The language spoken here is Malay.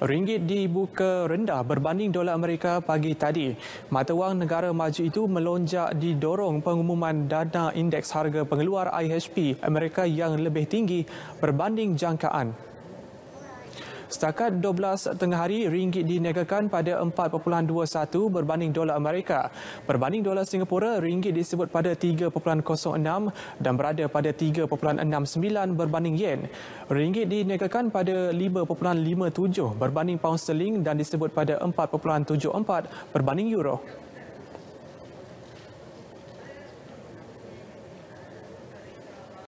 Ringgit dibuka rendah berbanding dolar Amerika pagi tadi. Mata wang negara maju itu melonjak didorong pengumuman dana indeks harga pengeluar IHP Amerika yang lebih tinggi berbanding jangkaan. Setakat 12 tengah hari, ringgit diniagakan pada 4.21 berbanding dolar Amerika. Berbanding dolar Singapura, ringgit disebut pada 3.06 dan berada pada 3.69 berbanding yen. Ringgit diniagakan pada 5.57 berbanding pound sterling dan disebut pada 4.74 berbanding euro.